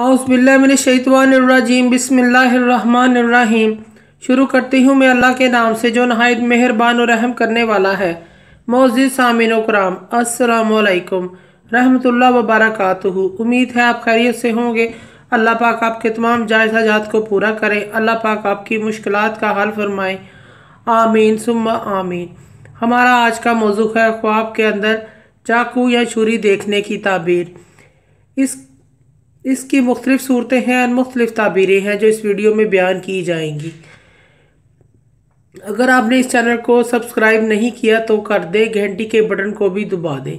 आउसबिल्लाशतवानरजीम बिसमीम शुरू करती हूँ मैं अल्लाह के नाम से जो नहायत मेहरबान और रहम करने वाला है मोजिद सामिन कराम असलकम रहमतुल्ला वबरकत उम्मीद है आप खैरियत से होंगे अल्लाह पाक आपके तमाम जायजा जात को पूरा करें अल्लाह पाक आपकी मुश्किल का हल फरमाए आमीन सुम्मा आमीन हमारा आज का मौजू है ख्वाब के अंदर चाकू या छुरी देखने की ताबीर इस इसकी मुख्तलिफ़ सूरतें हैं और मुख्तलिफ़ ताबीरें हैं जो इस वीडियो में बयान की जाएंगी अगर आपने इस चैनल को सब्सक्राइब नहीं किया तो कर दें घंटी के बटन को भी दबा दें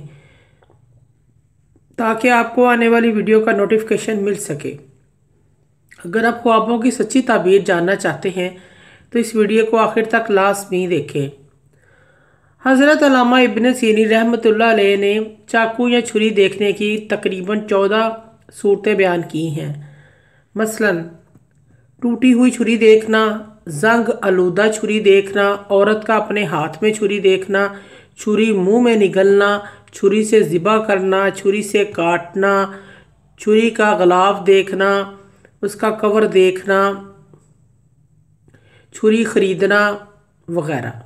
ताकि आपको आने वाली वीडियो का नोटिफिकेशन मिल सके अगर आप ख्वाबों की सच्ची ताबीर जानना चाहते हैं तो इस वीडियो को आखिर तक लाजमी देखें हज़रत इबन सीनी रहमत ने चाकू या छुरी देखने की तकरीबन चौदह सूरतें बयान की हैं मसलन टूटी हुई छुरी देखना जंग आलूदा छुरी देखना औरत का अपने हाथ में छुरी देखना छुरी मुंह में निगलना छुरी से ज़िबा करना छुरी से काटना छुरी का गलाफ देखना उसका कवर देखना छुरी ख़रीदना वगैरह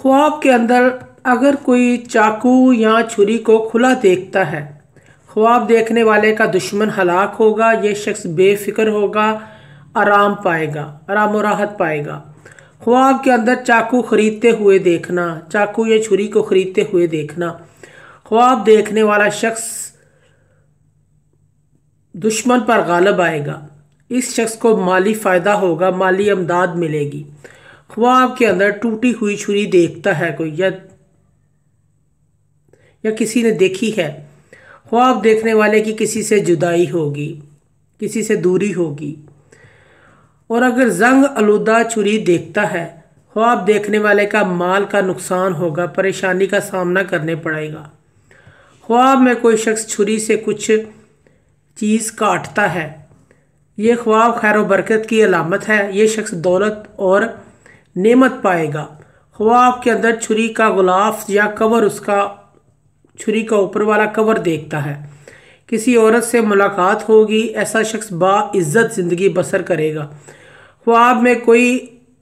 ख्वाब के अंदर अगर कोई चाकू या छुरी को खुला देखता है ख्वाब देखने वाले का दुश्मन हलाक होगा यह शख्स बेफिक्र होगा आराम पाएगा आराम और राहत पाएगा ख्वाब के अंदर चाकू खरीदते हुए देखना चाकू या छुरी को खरीदते हुए देखना ख्वाब देखने वाला शख्स दुश्मन पर गालब आएगा इस शख्स को माली फ़ायदा होगा माली अमदाद मिलेगी ख्वाब के अंदर टूटी हुई छुरी देखता है कोई या या किसी ने देखी है ख्वाब देखने वाले की किसी से जुदाई होगी किसी से दूरी होगी और अगर जंग आलूदा चुरी देखता है ख्वाब देखने वाले का माल का नुकसान होगा परेशानी का सामना करने पड़ेगा ख्वाब में कोई शख्स छुरी से कुछ चीज़ काटता है ये ख्वाब खैर बरकत की अलामत है ये शख्स दौलत और नेमत पाएगा ख्वाब के अंदर छुरी का गुलाफ या कवर उसका छुरी का ऊपर वाला कवर देखता है किसी औरत से मुलाकात होगी ऐसा शख्स बाज़्ज़त ज़िंदगी बसर करेगा ख्वाब में कोई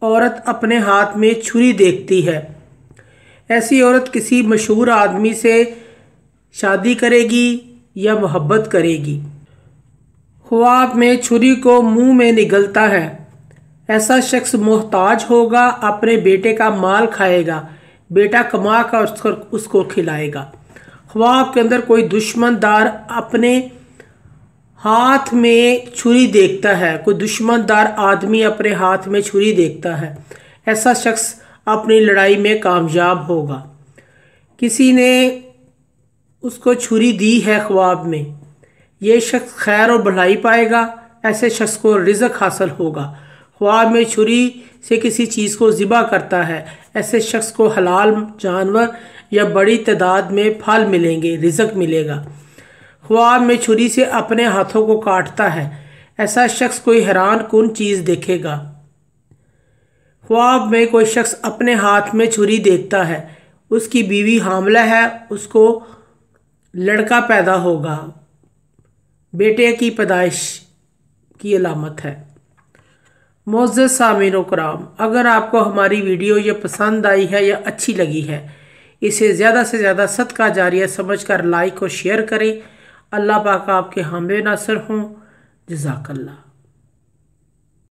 औरत अपने हाथ में छुरी देखती है ऐसी औरत किसी मशहूर आदमी से शादी करेगी या मोहब्बत करेगी ख्वाब में छुरी को मुंह में निगलता है ऐसा शख्स मोहताज होगा अपने बेटे का माल खाएगा बेटा कमा कर उसको खिलाएगा ख्वाब के अंदर कोई दुश्मन दार अपने हाथ में छुरी देखता है कोई दुश्मन दार आदमी अपने हाथ में छुरी देखता है ऐसा शख्स अपनी लड़ाई में कामयाब होगा किसी ने उसको छुरी दी है ख्वाब में ये शख्स खैर और भलाई पाएगा ऐसे शख्स को रिजक हासिल होगा ख्वाब में छुरी से किसी चीज़ को ज़िबा करता है ऐसे शख्स को हलाल जानवर या बड़ी तादाद में फल मिलेंगे रिजक मिलेगा ख्वाब में छुरी से अपने हाथों को काटता है ऐसा शख्स कोई हैरान कन चीज़ देखेगा ख्वाब में कोई शख्स अपने हाथ में छुरी देखता है उसकी बीवी हामला है उसको लड़का पैदा होगा बेटे की पैदाइश की अलामत है मोज़ सामिन कराम अगर आपको हमारी वीडियो ये पसंद आई है या अच्छी लगी है इसे ज़्यादा से ज़्यादा सदका जारिया समझ कर लाइक और शेयर करें अल्लाह पाक आपके हम नासर हों जजाकल्ला